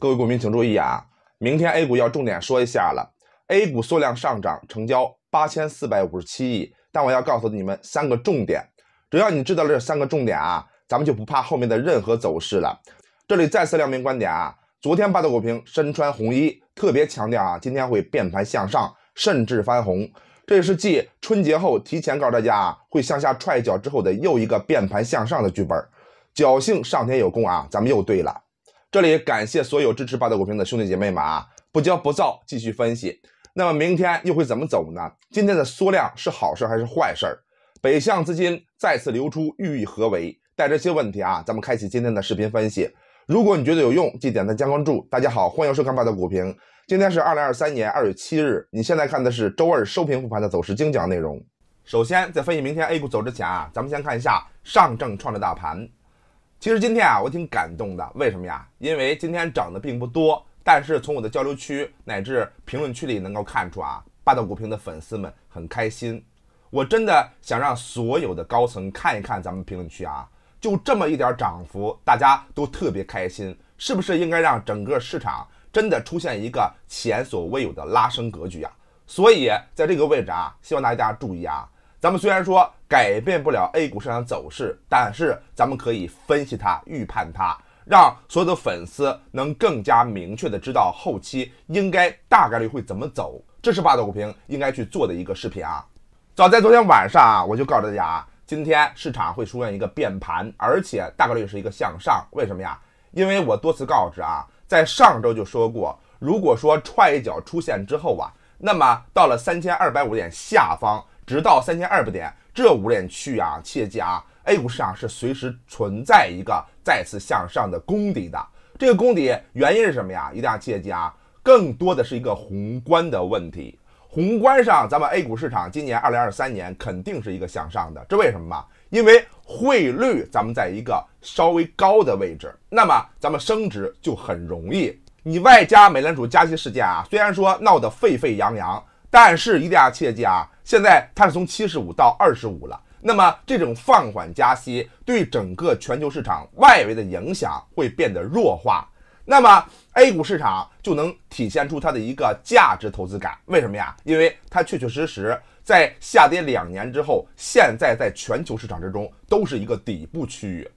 各位股民请注意啊，明天 A 股要重点说一下了。A 股缩量上涨，成交八千四百五十七亿，但我要告诉你们三个重点，只要你知道了这三个重点啊，咱们就不怕后面的任何走势了。这里再次亮明观点啊，昨天八道股评身穿红衣特别强调啊，今天会变盘向上，甚至翻红，这也是继春节后提前告诉大家啊，会向下踹一脚之后的又一个变盘向上的剧本。侥幸上天有功啊，咱们又对了。这里感谢所有支持八道股评的兄弟姐妹们啊，不骄不躁，继续分析。那么明天又会怎么走呢？今天的缩量是好事还是坏事？北向资金再次流出，寓意何为？带着这些问题啊，咱们开启今天的视频分析。如果你觉得有用，记得点赞加关注。大家好，欢迎收看八道股评。今天是二零二三年二月七日，你现在看的是周二收评复盘的走势精讲内容。首先，在分析明天 A 股走之前啊，咱们先看一下上证创业大盘。其实今天啊，我挺感动的，为什么呀？因为今天涨的并不多，但是从我的交流区乃至评论区里能够看出啊，霸道股评的粉丝们很开心。我真的想让所有的高层看一看咱们评论区啊，就这么一点涨幅，大家都特别开心，是不是应该让整个市场真的出现一个前所未有的拉升格局啊？所以在这个位置啊，希望大家注意啊，咱们虽然说。改变不了 A 股市场走势，但是咱们可以分析它、预判它，让所有的粉丝能更加明确的知道后期应该大概率会怎么走，这是霸道股评应该去做的一个视频啊。早在昨天晚上啊，我就告诉大家，今天市场会出现一个变盘，而且大概率是一个向上。为什么呀？因为我多次告知啊，在上周就说过，如果说踹一脚出现之后啊，那么到了三千二百五点下方。直到三千二百点这五点区啊，切记啊，A 股市场是随时存在一个再次向上的功底的。这个功底原因是什么呀？一定要切记啊，更多的是一个宏观的问题。宏观上，咱们 A 股市场今年二零二三年肯定是一个向上的，这为什么嘛？因为汇率咱们在一个稍微高的位置，那么咱们升值就很容易。你外加美联储加息事件啊，虽然说闹得沸沸扬扬，但是一定要切记啊。现在它是从七十五到二十五了，那么这种放缓加息对整个全球市场外围的影响会变得弱化，那么 A 股市场就能体现出它的一个价值投资感。为什么呀？因为它确确实实在下跌两年之后，现在在全球市场之中都是一个底部区域，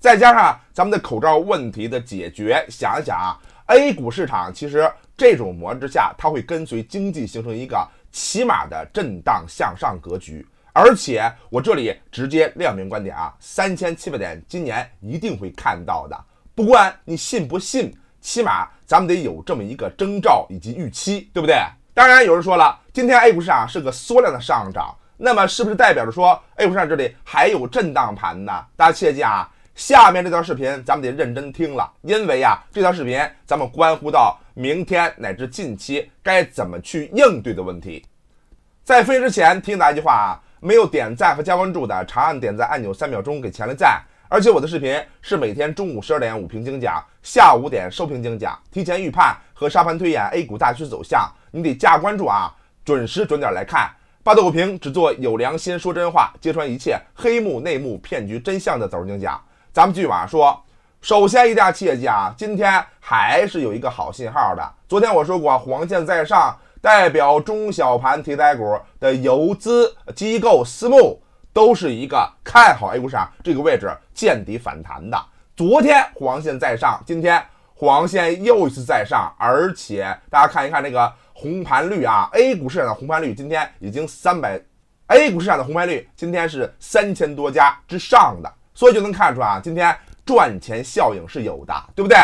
再加上咱们的口罩问题的解决，想一想啊，A 股市场其实这种模之下，它会跟随经济形成一个。起码的震荡向上格局，而且我这里直接亮明观点啊，三千七百点今年一定会看到的，不管你信不信，起码咱们得有这么一个征兆以及预期，对不对？当然有人说了，今天 A 股市场是个缩量的上涨，那么是不是代表着说 A 股市场这里还有震荡盘呢？大家切记啊，下面这段视频咱们得认真听了，因为啊，这段视频咱们关乎到。明天乃至近期该怎么去应对的问题？在飞之前提醒大家一句话啊，没有点赞和加关注的，长按点赞按钮三秒钟给钱了赞。而且我的视频是每天中午十二点午评精讲，下午五点收评精讲，提前预判和沙盘推演 A 股大趋势走向，你得加关注啊，准时准点来看。霸道股评只做有良心、说真话、揭穿一切黑幕内幕、骗局真相的走势精讲。咱们继续往下说。首先，定家切记啊，今天还是有一个好信号的。昨天我说过，黄线在上，代表中小盘题材股的游资、机构、私募都是一个看好 A 股市场这个位置见底反弹的。昨天黄线在上，今天黄线又一次在上，而且大家看一看这个红盘率啊，A 股市场的红盘率今天已经三百，A 股市场的红盘率今天是三千多家之上的，所以就能看出啊，今天。赚钱效应是有的，对不对？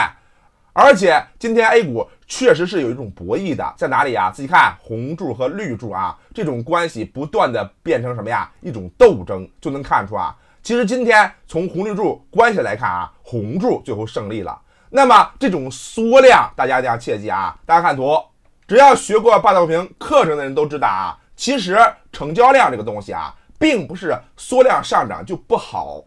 而且今天 A 股确实是有一种博弈的，在哪里啊？自己看红柱和绿柱啊，这种关系不断的变成什么呀？一种斗争就能看出啊。其实今天从红绿柱关系来看啊，红柱最后胜利了。那么这种缩量，大家一定要切记啊。大家看图，只要学过霸道平课程的人都知道啊，其实成交量这个东西啊，并不是缩量上涨就不好。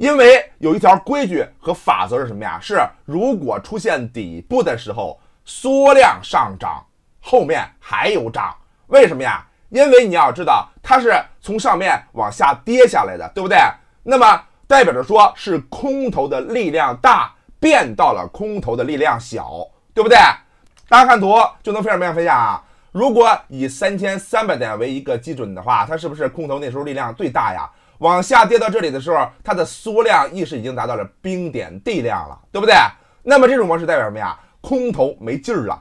因为有一条规矩和法则是什么呀？是如果出现底部的时候缩量上涨，后面还有涨，为什么呀？因为你要知道它是从上面往下跌下来的，对不对？那么代表着说，是空头的力量大变到了空头的力量小，对不对？大家看图就能非常明显分享啊。如果以三千三百点为一个基准的话，它是不是空头那时候力量最大呀？往下跌到这里的时候，它的缩量意识已经达到了冰点地量了，对不对？那么这种模式代表什么呀？空头没劲儿了。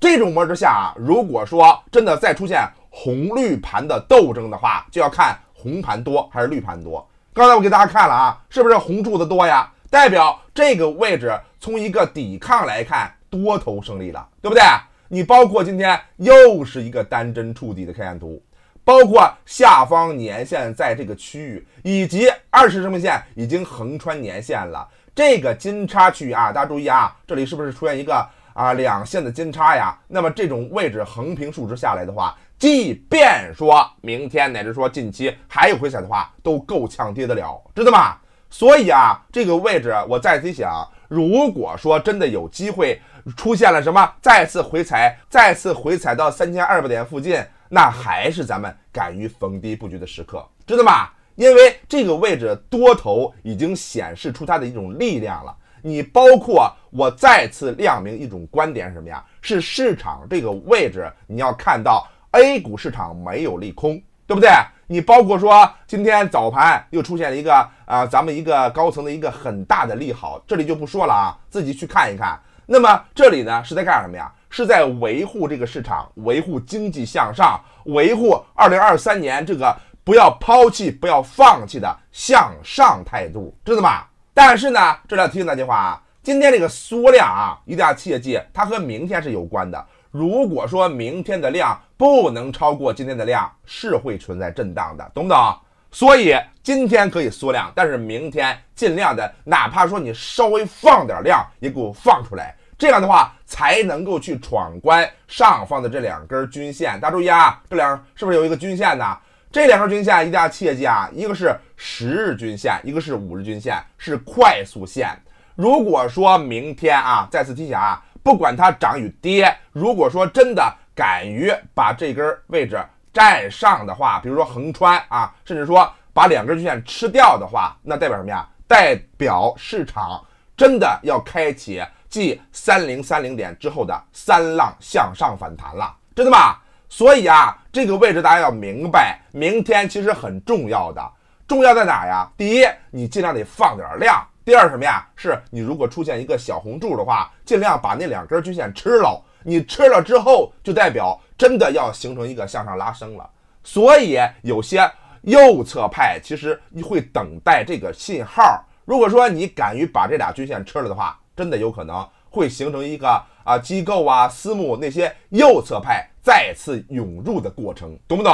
这种模式下啊，如果说真的再出现红绿盘的斗争的话，就要看红盘多还是绿盘多。刚才我给大家看了啊，是不是红柱子多呀？代表这个位置从一个抵抗来看，多头胜利了，对不对？你包括今天又是一个单针触底的 K 线图。包括下方年线在这个区域，以及二十生命线已经横穿年线了。这个金叉区域啊，大家注意啊，这里是不是出现一个啊两线的金叉呀？那么这种位置横平竖直下来的话，即便说明天乃至说近期还有回踩的话，都够呛跌得了，知道吗？所以啊，这个位置我再次想，如果说真的有机会出现了什么再次回踩，再次回踩到三千二百点附近。那还是咱们敢于逢低布局的时刻，知道吗？因为这个位置多头已经显示出它的一种力量了。你包括我再次亮明一种观点，是什么呀？是市场这个位置，你要看到 A 股市场没有利空，对不对？你包括说今天早盘又出现了一个啊，咱们一个高层的一个很大的利好，这里就不说了啊，自己去看一看。那么这里呢是在干什么呀？是在维护这个市场，维护经济向上，维护二零二三年这个不要抛弃、不要放弃的向上态度，知道吗？但是呢，这里要提醒大家句话啊，今天这个缩量啊，一定要切记，它和明天是有关的。如果说明天的量不能超过今天的量，是会存在震荡的，懂不懂？所以今天可以缩量，但是明天尽量的，哪怕说你稍微放点量，也给我放出来。这样的话才能够去闯关上方的这两根均线，大家注意啊，这两是不是有一个均线呢？这两根均线一定要切记啊，一个是十日均线，一个是五日均线，是快速线。如果说明天啊，再次提醒啊，不管它涨与跌，如果说真的敢于把这根位置站上的话，比如说横穿啊，甚至说把两根均线吃掉的话，那代表什么呀？代表市场真的要开启。继三零三零点之后的三浪向上反弹了，知道吗？所以啊，这个位置大家要明白，明天其实很重要的，重要在哪呀？第一，你尽量得放点量；第二，什么呀？是你如果出现一个小红柱的话，尽量把那两根均线吃了。你吃了之后，就代表真的要形成一个向上拉升了。所以，有些右侧派其实会等待这个信号。如果说你敢于把这俩均线吃了的话，真的有可能会形成一个啊机构啊私募那些右侧派再次涌入的过程，懂不懂？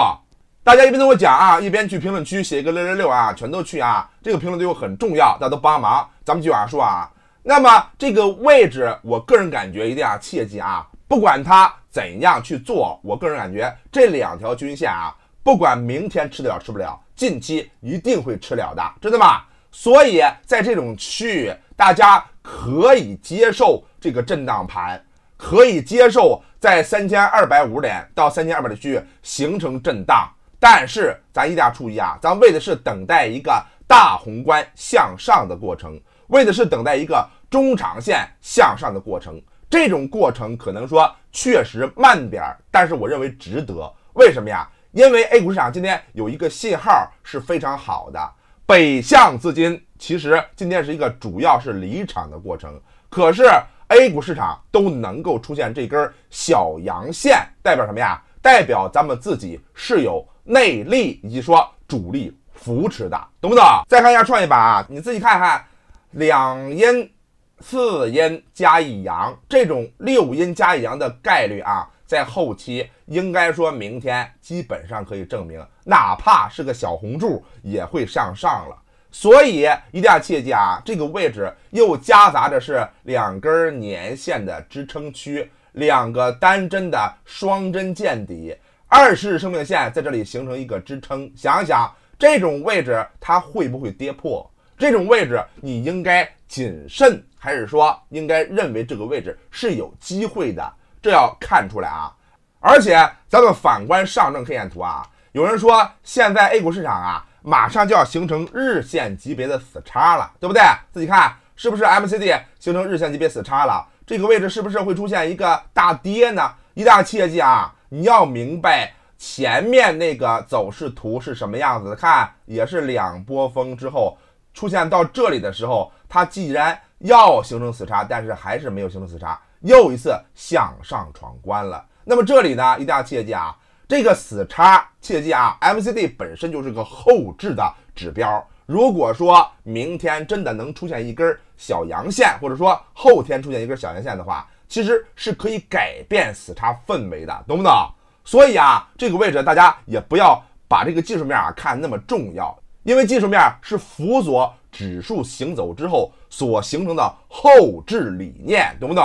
大家一边跟我讲啊，一边去评论区写一个六六六啊，全都去啊，这个评论对我很重要，大家都帮忙。咱们继续往下说啊，那么这个位置，我个人感觉一定要切记啊，不管它怎样去做，我个人感觉这两条均线啊，不管明天吃得了吃不了，近期一定会吃了的，知道吗？所以在这种区域，大家可以接受这个震荡盘，可以接受在三千二百五十点到三千二百的区域形成震荡。但是咱一定要注意啊，咱为的是等待一个大宏观向上的过程，为的是等待一个中长线向上的过程。这种过程可能说确实慢点儿，但是我认为值得。为什么呀？因为 A 股市场今天有一个信号是非常好的。北向资金其实今天是一个主要是离场的过程，可是 A 股市场都能够出现这根小阳线，代表什么呀？代表咱们自己是有内力以及说主力扶持的，懂不懂？再看一下创业板啊，你自己看看，两阴四阴加一阳，这种六阴加一阳的概率啊。在后期应该说明天基本上可以证明，哪怕是个小红柱也会上上了。所以，一定要切记啊，这个位置又夹杂着是两根年线的支撑区，两个单针的双针见底，二十生命线在这里形成一个支撑。想一想，这种位置它会不会跌破？这种位置你应该谨慎，还是说应该认为这个位置是有机会的？这要看出来啊，而且咱们反观上证 K 线图啊，有人说现在 A 股市场啊，马上就要形成日线级别的死叉了，对不对？自己看是不是 M C D 形成日线级别死叉了？这个位置是不是会出现一个大跌呢？一大切记啊，你要明白前面那个走势图是什么样子。看也是两波峰之后出现到这里的时候，它既然要形成死叉，但是还是没有形成死叉。又一次向上闯关了。那么这里呢，一定要切记啊，这个死叉切记啊，M C D 本身就是个后置的指标。如果说明天真的能出现一根小阳线，或者说后天出现一根小阳线的话，其实是可以改变死叉氛围的，懂不懂？所以啊，这个位置大家也不要把这个技术面啊看那么重要，因为技术面是辅佐指数行走之后所形成的后置理念，懂不懂？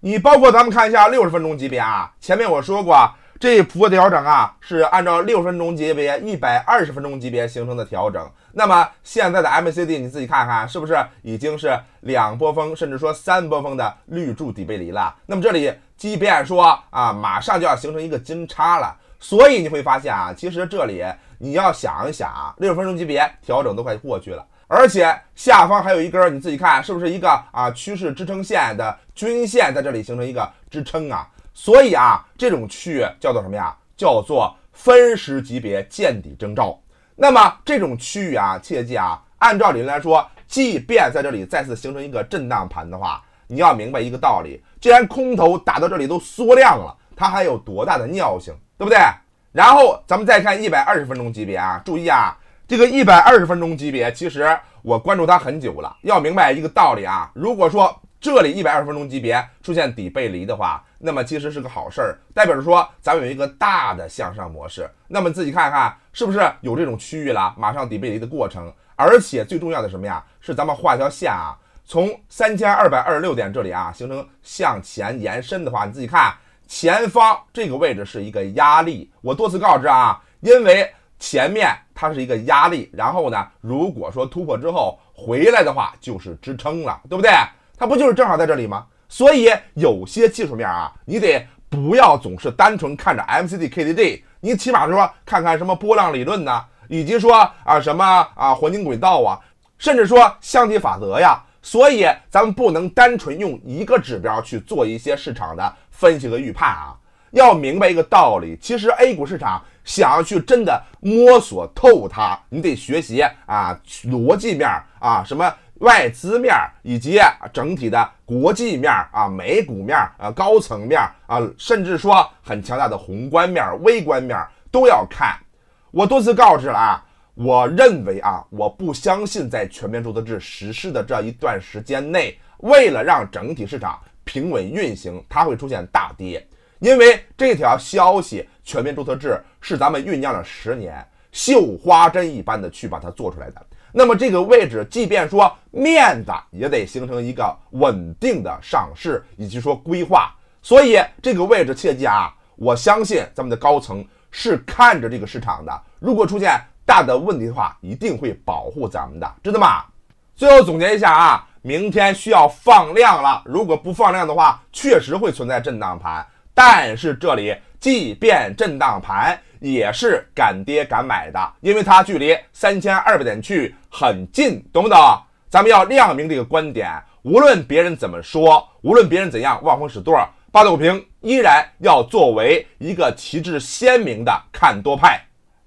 你包括咱们看一下六十分钟级别啊，前面我说过，这幅调整啊是按照六分钟级别、一百二十分钟级别形成的调整。那么现在的 M a C D 你自己看看，是不是已经是两波峰，甚至说三波峰的绿柱底背离了？那么这里即便说啊，马上就要形成一个金叉了，所以你会发现啊，其实这里你要想一想，六十分钟级别调整都快过去了。而且下方还有一根，你自己看是不是一个啊趋势支撑线的均线在这里形成一个支撑啊？所以啊，这种区域叫做什么呀？叫做分时级别见底征兆。那么这种区域啊，切记啊，按照理论来说，即便在这里再次形成一个震荡盘的话，你要明白一个道理：，既然空头打到这里都缩量了，它还有多大的尿性，对不对？然后咱们再看一百二十分钟级别啊，注意啊。这个一百二十分钟级别，其实我关注它很久了。要明白一个道理啊，如果说这里一百二十分钟级别出现底背离的话，那么其实是个好事儿，代表着说咱们有一个大的向上模式。那么自己看看，是不是有这种区域了？马上底背离的过程，而且最重要的什么呀？是咱们画条线啊，从三千二百二十六点这里啊形成向前延伸的话，你自己看前方这个位置是一个压力。我多次告知啊，因为。前面它是一个压力，然后呢，如果说突破之后回来的话，就是支撑了，对不对？它不就是正好在这里吗？所以有些技术面啊，你得不要总是单纯看着 M C D K D j 你起码说看看什么波浪理论呢，以及说啊什么啊黄金轨道啊，甚至说箱体法则呀。所以咱们不能单纯用一个指标去做一些市场的分析和预判啊。要明白一个道理，其实 A 股市场。想要去真的摸索透它，你得学习啊逻辑面啊什么外资面以及整体的国际面啊美股面啊高层面啊，甚至说很强大的宏观面、微观面都要看。我多次告知了啊，我认为啊，我不相信在全面注册制实施的这一段时间内，为了让整体市场平稳运行，它会出现大跌，因为这条消息。全面注册制是咱们酝酿了十年，绣花针一般的去把它做出来的。那么这个位置，即便说面子也得形成一个稳定的上市，以及说规划。所以这个位置切记啊，我相信咱们的高层是看着这个市场的。如果出现大的问题的话，一定会保护咱们的，知道吗？最后总结一下啊，明天需要放量了。如果不放量的话，确实会存在震荡盘，但是这里。即便震荡盘也是敢跌敢买的，因为它距离三千二百点去很近，懂不懂？咱们要亮明这个观点，无论别人怎么说，无论别人怎样望风使舵，八道平评依然要作为一个旗帜鲜明的看多派。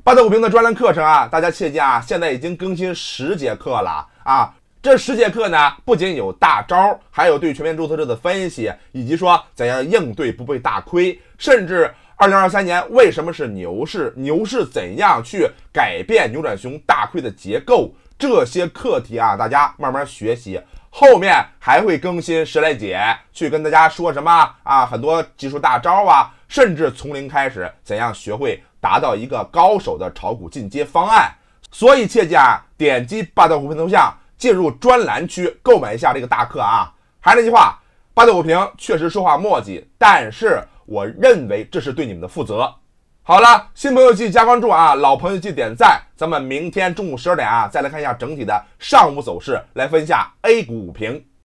八道平评的专栏课程啊，大家切记啊，现在已经更新十节课了啊，这十节课呢，不仅有大招，还有对全面注册制的分析，以及说怎样应对不被大亏，甚至。二零二三年为什么是牛市？牛市怎样去改变扭转熊大亏的结构？这些课题啊，大家慢慢学习。后面还会更新十来节，去跟大家说什么啊？很多技术大招啊，甚至从零开始怎样学会达到一个高手的炒股进阶方案。所以，切记啊，点击霸道股评头像，进入专栏区购买一下这个大课啊！还是那句话，霸道股评确实说话墨迹，但是。我认为这是对你们的负责。好了，新朋友记得加关注啊，老朋友记得点赞。咱们明天中午十二点啊，再来看一下整体的上午走势，来分下 A 股五评。